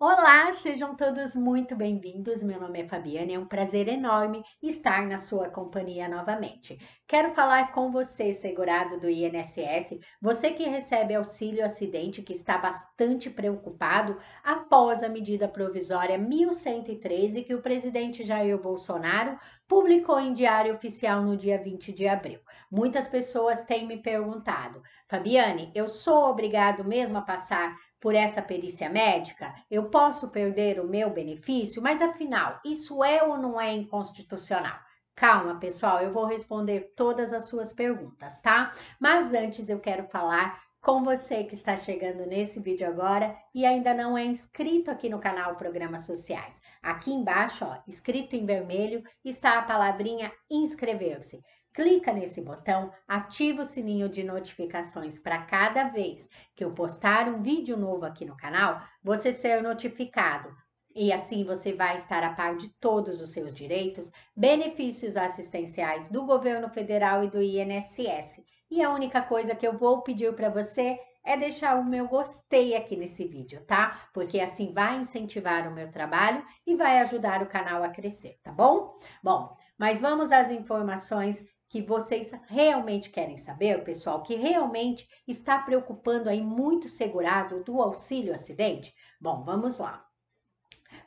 Olá, sejam todos muito bem-vindos. Meu nome é Fabiana e é um prazer enorme estar na sua companhia novamente. Quero falar com você, segurado do INSS, você que recebe auxílio acidente que está bastante preocupado após a medida provisória 1113 que o presidente Jair Bolsonaro publicou em Diário Oficial no dia 20 de abril. Muitas pessoas têm me perguntado, Fabiane, eu sou obrigado mesmo a passar por essa perícia médica? Eu posso perder o meu benefício? Mas afinal, isso é ou não é inconstitucional? Calma, pessoal, eu vou responder todas as suas perguntas, tá? Mas antes eu quero falar com você que está chegando nesse vídeo agora e ainda não é inscrito aqui no canal Programas Sociais. Aqui embaixo, ó, escrito em vermelho, está a palavrinha inscrever-se. Clica nesse botão, ativa o sininho de notificações para cada vez que eu postar um vídeo novo aqui no canal, você ser notificado. E assim você vai estar a par de todos os seus direitos, benefícios assistenciais do governo federal e do INSS. E a única coisa que eu vou pedir para você é deixar o meu gostei aqui nesse vídeo, tá? Porque assim vai incentivar o meu trabalho e vai ajudar o canal a crescer, tá bom? Bom, mas vamos às informações que vocês realmente querem saber, pessoal, que realmente está preocupando aí muito segurado do auxílio acidente? Bom, vamos lá.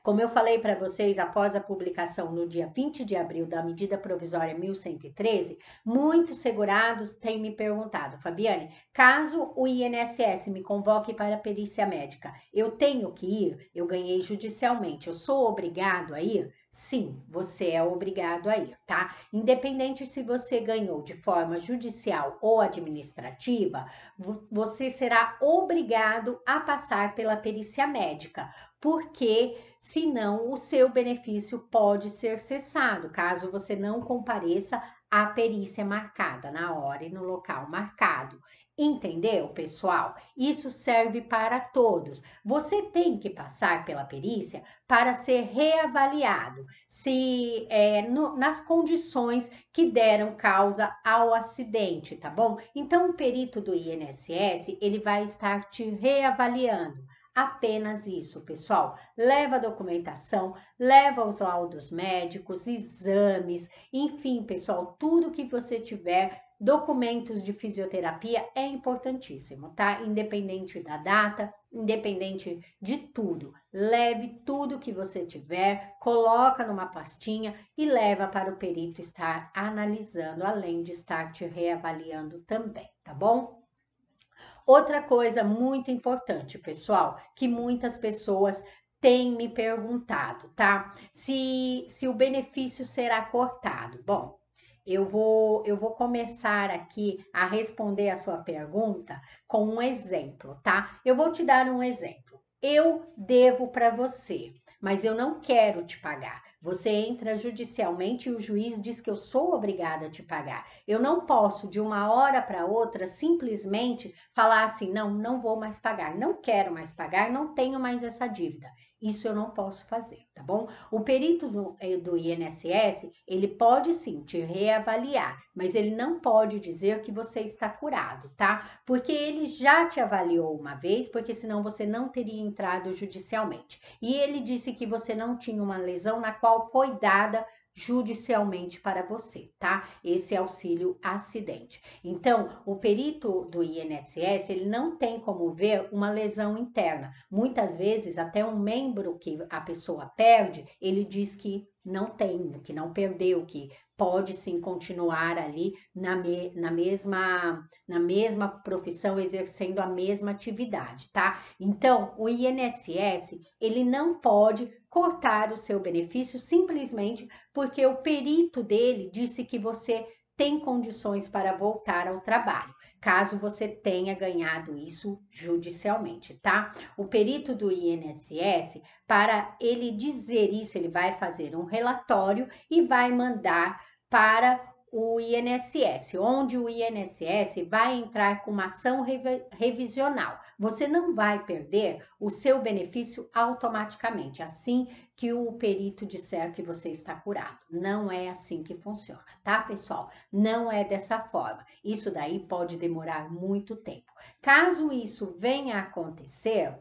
Como eu falei para vocês após a publicação no dia 20 de abril da medida provisória 1113, muitos segurados têm me perguntado, Fabiane, caso o INSS me convoque para perícia médica, eu tenho que ir? Eu ganhei judicialmente, eu sou obrigado a ir? Sim, você é obrigado a ir, tá? Independente se você ganhou de forma judicial ou administrativa, você será obrigado a passar pela perícia médica, porque senão o seu benefício pode ser cessado, caso você não compareça à perícia marcada na hora e no local marcado. Entendeu, pessoal? Isso serve para todos. Você tem que passar pela perícia para ser reavaliado se é, no, nas condições que deram causa ao acidente, tá bom? Então, o perito do INSS ele vai estar te reavaliando. Apenas isso, pessoal. Leva a documentação, leva os laudos médicos, exames, enfim, pessoal, tudo que você tiver documentos de fisioterapia é importantíssimo, tá? Independente da data, independente de tudo. Leve tudo que você tiver, coloca numa pastinha e leva para o perito estar analisando, além de estar te reavaliando também, tá bom? Outra coisa muito importante, pessoal, que muitas pessoas têm me perguntado, tá? Se, se o benefício será cortado. Bom, eu vou, eu vou começar aqui a responder a sua pergunta com um exemplo, tá? Eu vou te dar um exemplo. Eu devo para você, mas eu não quero te pagar. Você entra judicialmente e o juiz diz que eu sou obrigada a te pagar. Eu não posso, de uma hora para outra, simplesmente falar assim: não, não vou mais pagar, não quero mais pagar, não tenho mais essa dívida. Isso eu não posso fazer, tá bom? O perito do, eh, do, INSS, ele pode sim te reavaliar, mas ele não pode dizer que você está curado, tá? Porque ele já te avaliou uma vez, porque senão você não teria entrado judicialmente. E ele disse que você não tinha uma lesão na qual foi dada judicialmente para você, tá? Esse auxílio acidente. Então, o perito do INSS, ele não tem como ver uma lesão interna. Muitas vezes, até um membro que a pessoa perde, ele diz que não tem, que não perdeu, que pode sim continuar ali na, me, na, mesma, na mesma profissão, exercendo a mesma atividade, tá? Então, o INSS, ele não pode cortar o seu benefício simplesmente porque o perito dele disse que você tem condições para voltar ao trabalho, caso você tenha ganhado isso judicialmente, tá? O perito do INSS, para ele dizer isso, ele vai fazer um relatório e vai mandar para o INSS, onde o INSS vai entrar com uma ação revisional. Você não vai perder o seu benefício automaticamente. Assim, que o perito disser que você está curado. Não é assim que funciona, tá, pessoal? Não é dessa forma. Isso daí pode demorar muito tempo. Caso isso venha a acontecer,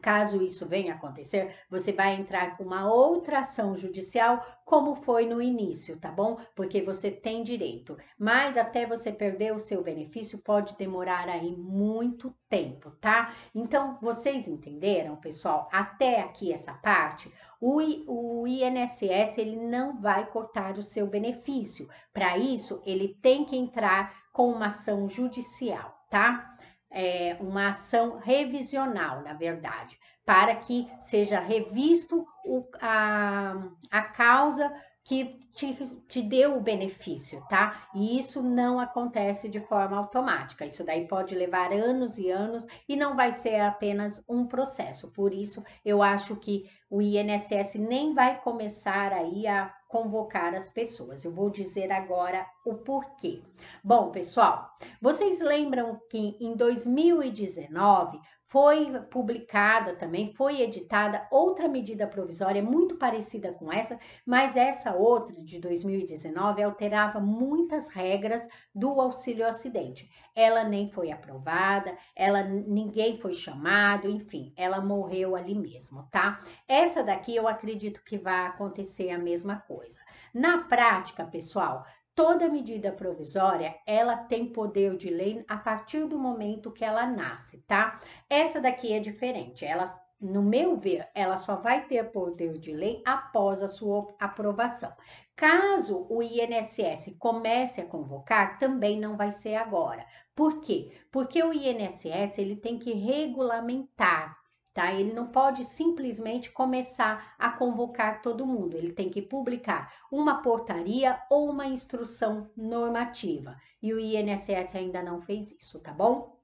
Caso isso venha a acontecer, você vai entrar com uma outra ação judicial, como foi no início, tá bom? Porque você tem direito. Mas até você perder o seu benefício, pode demorar aí muito tempo, tá? Então, vocês entenderam, pessoal? Até aqui essa parte, o, I, o INSS ele não vai cortar o seu benefício. Para isso, ele tem que entrar com uma ação judicial, tá? é, uma ação revisional, na verdade, para que seja revisto o, a, a causa que te, te deu o benefício, tá? E isso não acontece de forma automática. Isso daí pode levar anos e anos e não vai ser apenas um processo. Por isso, eu acho que o INSS nem vai começar aí a convocar as pessoas. Eu vou dizer agora o porquê. Bom, pessoal, vocês lembram que em 2019 foi publicada também, foi editada outra medida provisória é muito parecida com essa, mas essa outra de 2019 alterava muitas regras do auxílio acidente. Ela nem foi aprovada, ela ninguém foi chamado, enfim, ela morreu ali mesmo, tá? Essa daqui eu acredito que vai acontecer a mesma coisa. Na prática, pessoal, Toda medida provisória, ela tem poder de lei a partir do momento que ela nasce, tá? Essa daqui é diferente. Ela, no meu ver, ela só vai ter poder de lei após a sua aprovação. Caso o INSS comece a convocar, também não vai ser agora. Por quê? Porque o INSS ele tem que regulamentar tá? Ele não pode simplesmente começar a convocar todo mundo, ele tem que publicar uma portaria ou uma instrução normativa. E o INSS ainda não fez isso, tá bom?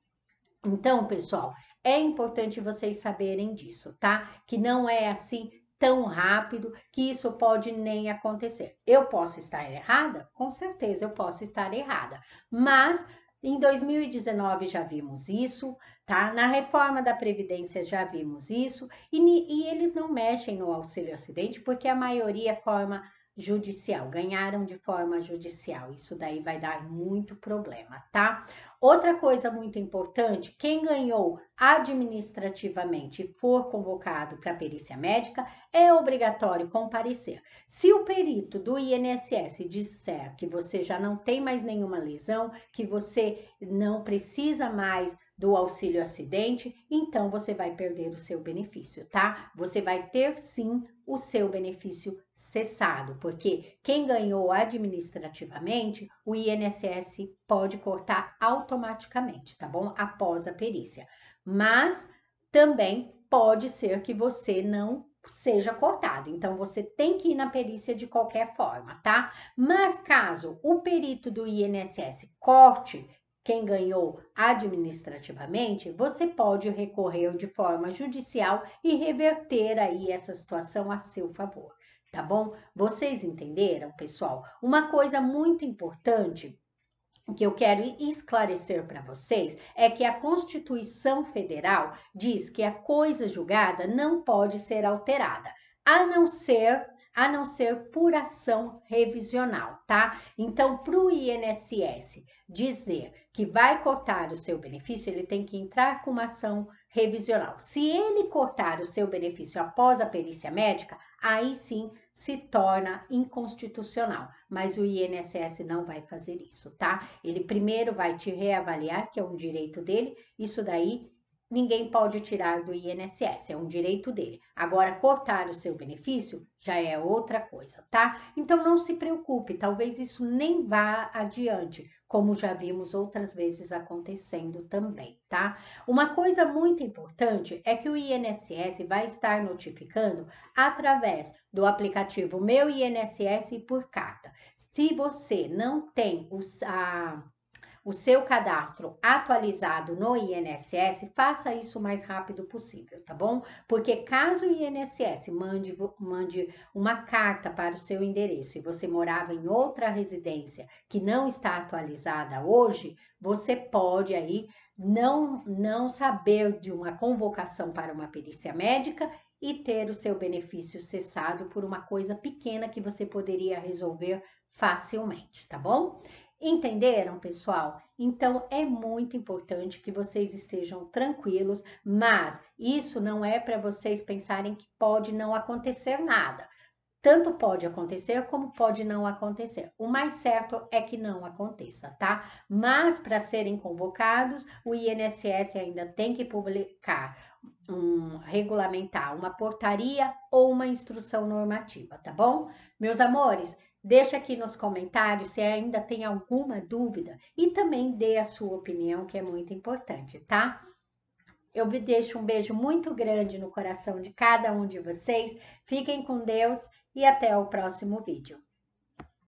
Então, pessoal, é importante vocês saberem disso, tá? Que não é assim tão rápido que isso pode nem acontecer. Eu posso estar errada? Com certeza eu posso estar errada, mas em 2019 já vimos isso, tá? Na reforma da Previdência já vimos isso, e, e eles não mexem no auxílio acidente porque a maioria é forma judicial, ganharam de forma judicial. Isso daí vai dar muito problema, tá? Outra coisa muito importante: quem ganhou administrativamente for convocado para perícia médica, é obrigatório comparecer. Se o perito do INSS disser que você já não tem mais nenhuma lesão, que você não precisa mais do auxílio acidente, então você vai perder o seu benefício, tá? Você vai ter sim o seu benefício cessado, porque quem ganhou administrativamente, o INSS pode cortar automaticamente, tá bom? Após a perícia. Mas também pode ser que você não seja cortado. Então, você tem que ir na perícia de qualquer forma, tá? Mas caso o perito do INSS corte quem ganhou administrativamente, você pode recorrer de forma judicial e reverter aí essa situação a seu favor, tá bom? Vocês entenderam, pessoal? Uma coisa muito importante que eu quero esclarecer para vocês é que a Constituição Federal diz que a coisa julgada não pode ser alterada, a não ser a não ser por ação revisional, tá? Então, para o INSS dizer que vai cortar o seu benefício, ele tem que entrar com uma ação revisional. Se ele cortar o seu benefício após a perícia médica, aí sim se torna inconstitucional, mas o INSS não vai fazer isso, tá? Ele primeiro vai te reavaliar, que é um direito dele, isso daí ninguém pode tirar do INSS, é um direito dele. Agora, cortar o seu benefício já é outra coisa, tá? Então não se preocupe, talvez isso nem vá adiante, como já vimos outras vezes acontecendo também, tá? Uma coisa muito importante é que o INSS vai estar notificando através do aplicativo Meu INSS por carta. Se você não tem os, a o seu cadastro atualizado no INSS, faça isso o mais rápido possível, tá bom? Porque caso o INSS mande, mande uma carta para o seu endereço e você morava em outra residência que não está atualizada hoje, você pode aí não, não saber de uma convocação para uma perícia médica e ter o seu benefício cessado por uma coisa pequena que você poderia resolver facilmente, tá bom? Entenderam, pessoal? Então é muito importante que vocês estejam tranquilos, mas isso não é para vocês pensarem que pode não acontecer nada. Tanto pode acontecer como pode não acontecer. O mais certo é que não aconteça, tá? Mas para serem convocados, o INSS ainda tem que publicar um regulamentar, uma portaria ou uma instrução normativa, tá bom? Meus amores, Deixa aqui nos comentários se ainda tem alguma dúvida e também dê a sua opinião, que é muito importante, tá? Eu deixo um beijo muito grande no coração de cada um de vocês. Fiquem com Deus e até o próximo vídeo.